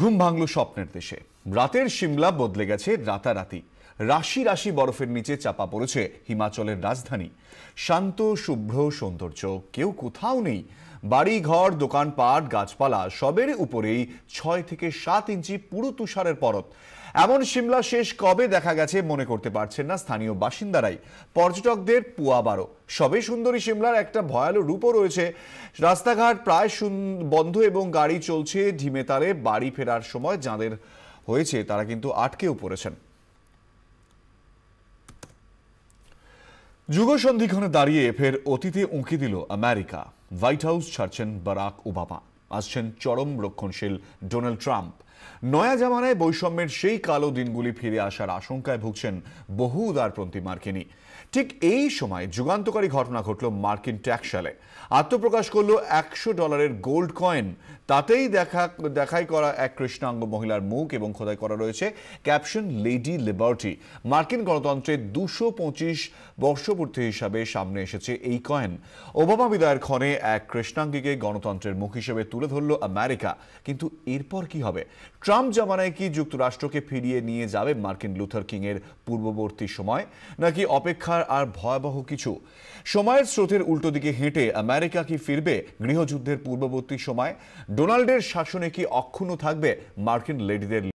ঘুম ভাঙল স্বপ্নের দেশে রাতের শিমলা বদলে গেছে রাতারাতি রাশি রাশি বরফের নিচে চাপা পড়েছে হিমাচলের রাজধানী শান্ত শুভ্র সৌন্দর্য কেউ কোথাও নেই বাড়ি ঘর দোকানপাট গাছপালা সবের উপরেই ছয় থেকে সাত ইঞ্চি পুরো তুষারের পরত এমন সিমলা শেষ কবে দেখা গেছে মনে করতে পারছেন না স্থানীয় বাসিন্দারাই পর্যটকদের পুয়াবারো সবে সুন্দরী সিমলার একটা ভয়ালো রূপও রয়েছে রাস্তাঘাট প্রায় বন্ধ এবং গাড়ি চলছে তারে বাড়ি ফেরার সময় যাঁদের হয়েছে তারা কিন্তু আটকেও পড়েছেন যুগ দাঁড়িয়ে ফের অতীতে উঁকি দিল আমেরিকা হোয়াইট হাউস ছাড়ছেন বারাক ওবামা আসছেন চরম রক্ষণশীল ডোনাল্ড ট্রাম্প নয়া জামানায় বৈষম্যের সেই কালো দিনগুলি ফিরে আসার আশঙ্কায় ভুগছেন বহু উদারপন্থী মার্কিনী ঠিক এই সময় যুগান্তকারী ঘটনা ঘটল মার্কিন ট্যাক্সালে আত্মপ্রকাশ করল একশো ডলারের গোল্ড কয়েন তাতেই দেখা দেখাই করা এক কৃষ্ণাঙ্গ মহিলার মুখ এবং খোদাই করা রয়েছে ক্যাপশন লেডি লিবার্টি মার্কিন গণতন্ত্রে দুশো পঁচিশ বর্ষপূর্তি হিসাবে সামনে এসেছে এই কয়েন ওবামা বিদায়ের ক্ষণে এক কৃষ্ণাঙ্গিকে গণতন্ত্রের মুখ হিসেবে তুলে ধরল আমেরিকা কিন্তু এরপর কি হবে ট্রাম্প জামানায় কি যুক্তরাষ্ট্রকে ফিরিয়ে নিয়ে যাবে মার্কিন লুথার কিংয়ের পূর্ববর্তী সময় নাকি অপেক্ষার আর ভয়াবহ কিছু সময়ের স্রোতের উল্টো দিকে হেঁটে আমেরিকা কি ফিরবে গৃহযুদ্ধের পূর্ববর্তী সময় ডোনাল্ডের শাসনে কি অক্ষুণ্ণ থাকবে মার্কিন লেডিদের